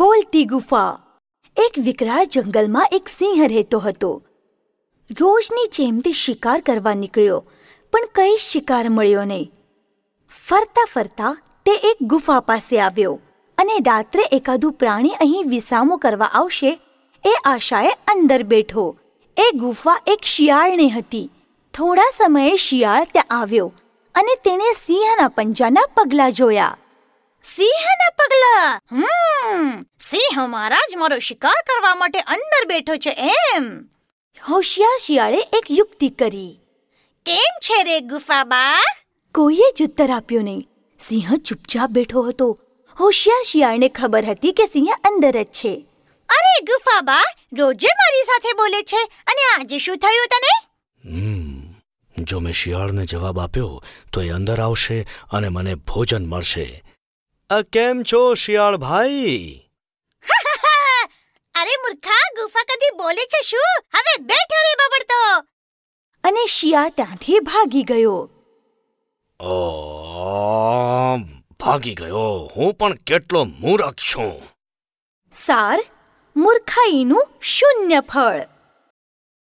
બોલતી ગુફા એક વિકરાળ જંગલમાં એક સિંહ રહેતો હતો રોજની જેમ તે શિકાર કરવા નીકળ્યો પણ કઈ શિકાર મળ્યો નહીં ફરતા ફરતા તે એક ગુફા પાસે આવ્યો અને રાત્રે એકાદું પ્રાણી અહીં વિસામો કરવા આવશે એ આશાએ અંદર બેઠો એ ગુફા એક શિયાળની હતી થોડા સમયે શિયાળ ત્યાં આવ્યો અને તેણે સિંહના પંજાના પગલાં જોયા સિંહના પગલા હમ સિંહ મહારાજ મારો શિકાર કરવા માટે અંદર બેઠો છે એમ હોશિયાર શિયાળે એક યુક્તિ કરી કેમ છે રે ગુફા બા કોઈએ જ ઉત્તર આપ્યો નહીં સિંહ ચૂપચાપ બેઠો હતો હોશિયાર શિયાળને ખબર હતી કે સિંહ અંદર જ છે અરે ગુફા બા રોજે મારી સાથે બોલે છે અને આજે શું થયું તને જો મેં શિયાળને જવાબ આપ્યો તો એ અંદર આવશે અને મને ભોજન મળશે આ કેમ છો શિયાળ ભાઈ અરે મૂર્ખા ગુફા કદી બોલે છે શું હવે બેઠો રે બબડતો અને શિયા ત્યાંથી ભાગી ગયો ઓ ભાગી ગયો હું પણ કેટલો મૂરખ છું સાર મૂર્ખાઈનું શૂન્ય ફળ